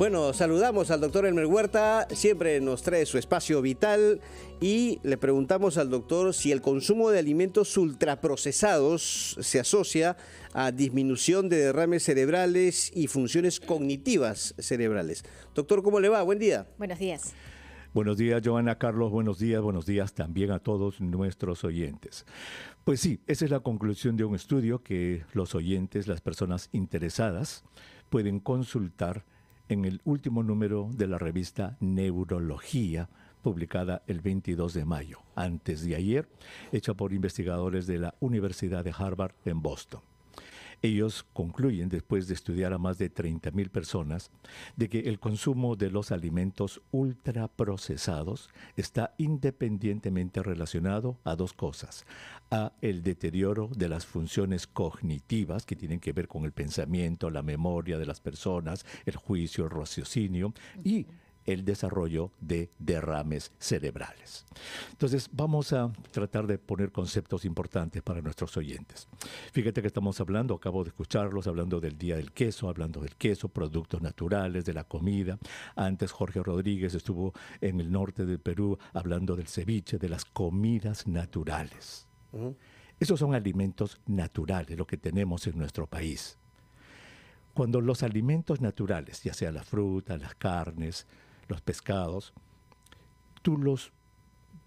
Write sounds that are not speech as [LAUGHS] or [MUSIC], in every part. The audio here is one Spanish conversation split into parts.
Bueno, saludamos al doctor Elmer Huerta, siempre nos trae su espacio vital y le preguntamos al doctor si el consumo de alimentos ultraprocesados se asocia a disminución de derrames cerebrales y funciones cognitivas cerebrales. Doctor, ¿cómo le va? Buen día. Buenos días. Buenos días, Joana Carlos. Buenos días, buenos días también a todos nuestros oyentes. Pues sí, esa es la conclusión de un estudio que los oyentes, las personas interesadas, pueden consultar en el último número de la revista Neurología, publicada el 22 de mayo, antes de ayer, hecha por investigadores de la Universidad de Harvard en Boston. Ellos concluyen, después de estudiar a más de 30.000 personas, de que el consumo de los alimentos ultraprocesados está independientemente relacionado a dos cosas, a el deterioro de las funciones cognitivas que tienen que ver con el pensamiento, la memoria de las personas, el juicio, el raciocinio y el desarrollo de derrames cerebrales. Entonces, vamos a tratar de poner conceptos importantes para nuestros oyentes. Fíjate que estamos hablando, acabo de escucharlos, hablando del Día del Queso, hablando del queso, productos naturales, de la comida. Antes Jorge Rodríguez estuvo en el norte del Perú hablando del ceviche, de las comidas naturales. Esos son alimentos naturales, lo que tenemos en nuestro país. Cuando los alimentos naturales, ya sea la fruta, las carnes, los pescados, tú los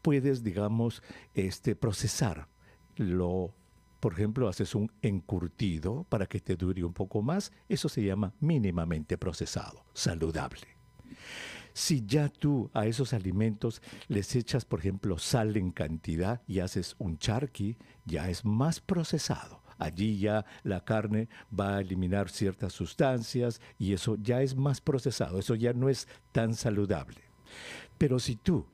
puedes, digamos, este, procesar. Lo, por ejemplo, haces un encurtido para que te dure un poco más. Eso se llama mínimamente procesado, saludable. Si ya tú a esos alimentos les echas, por ejemplo, sal en cantidad y haces un charqui, ya es más procesado. Allí ya la carne va a eliminar ciertas sustancias y eso ya es más procesado, eso ya no es tan saludable. Pero si tú,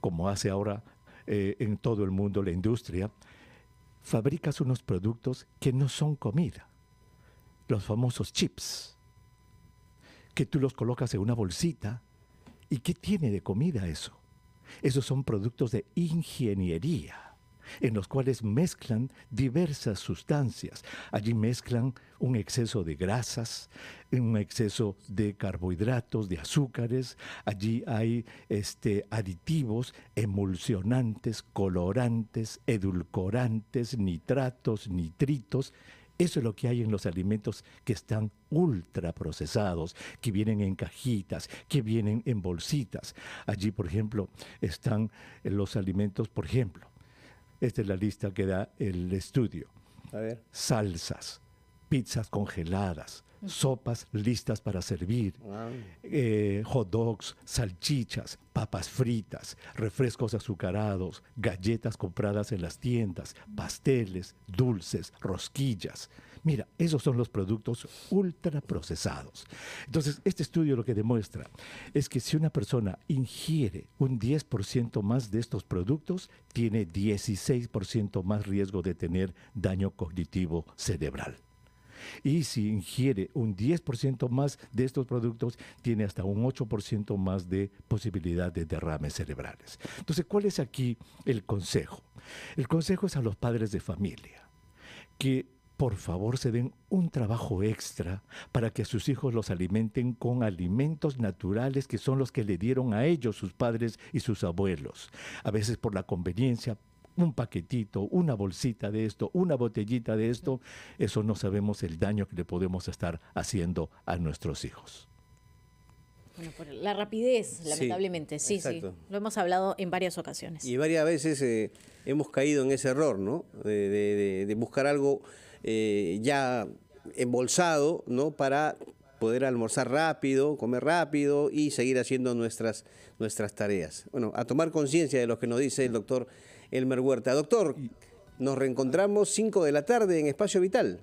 como hace ahora eh, en todo el mundo la industria, fabricas unos productos que no son comida, los famosos chips, que tú los colocas en una bolsita, ¿y qué tiene de comida eso? Esos son productos de ingeniería en los cuales mezclan diversas sustancias. Allí mezclan un exceso de grasas, un exceso de carbohidratos, de azúcares. Allí hay este, aditivos, emulsionantes, colorantes, edulcorantes, nitratos, nitritos. Eso es lo que hay en los alimentos que están ultraprocesados, que vienen en cajitas, que vienen en bolsitas. Allí, por ejemplo, están los alimentos, por ejemplo, esta es la lista que da el estudio. Salsas, pizzas congeladas, mm. sopas listas para servir, ah. eh, hot dogs, salchichas, papas fritas, refrescos azucarados, galletas compradas en las tiendas, pasteles, dulces, rosquillas. Mira, esos son los productos ultraprocesados. Entonces, este estudio lo que demuestra es que si una persona ingiere un 10% más de estos productos, tiene 16% más riesgo de tener daño cognitivo cerebral. Y si ingiere un 10% más de estos productos, tiene hasta un 8% más de posibilidad de derrames cerebrales. Entonces, ¿cuál es aquí el consejo? El consejo es a los padres de familia que por favor se den un trabajo extra para que sus hijos los alimenten con alimentos naturales que son los que le dieron a ellos sus padres y sus abuelos. A veces por la conveniencia, un paquetito, una bolsita de esto, una botellita de esto, eso no sabemos el daño que le podemos estar haciendo a nuestros hijos. Bueno, por la rapidez, lamentablemente, sí, sí, Lo hemos hablado en varias ocasiones. Y varias veces eh, hemos caído en ese error, ¿no? De, buscar algo eh, ya embolsado, ¿no? Para poder almorzar rápido, comer rápido y seguir haciendo nuestras, nuestras tareas. Bueno, a tomar conciencia de lo que nos dice el doctor Elmer Huerta. Doctor, nos reencontramos 5 de la tarde en Espacio Vital.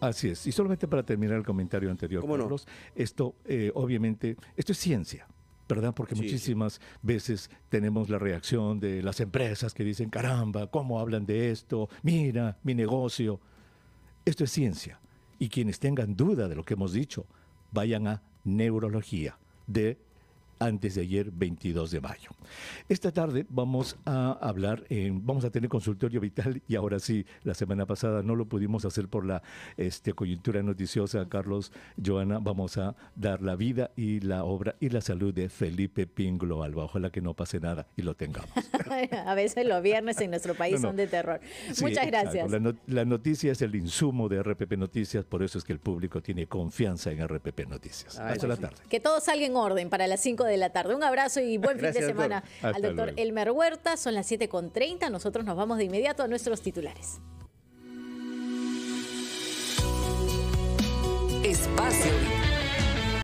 Así es. Y solamente para terminar el comentario anterior, Carlos, esto eh, obviamente, esto es ciencia. ¿verdad? Porque muchísimas veces tenemos la reacción de las empresas que dicen, caramba, ¿cómo hablan de esto? Mira, mi negocio. Esto es ciencia. Y quienes tengan duda de lo que hemos dicho, vayan a neurología de antes de ayer, 22 de mayo. Esta tarde vamos a hablar, vamos a tener consultorio vital y ahora sí, la semana pasada no lo pudimos hacer por la este, coyuntura noticiosa, Carlos, Joana, vamos a dar la vida y la obra y la salud de Felipe Pinglo Alba. Ojalá que no pase nada y lo tengamos. [LAUGHS] a veces los viernes en nuestro país son de terror. Muchas gracias. La, noticia es el insumo de RPP Noticias, por eso es que el público tiene confianza en RPP Noticias. Hasta la tarde. Que todo salga en orden para las 5 de la tarde. Un abrazo y buen [LAUGHS] fin de semana al doctor Elmer Huerta. Son las 7.30. Nosotros nos vamos de inmediato a nuestros titulares. Espacio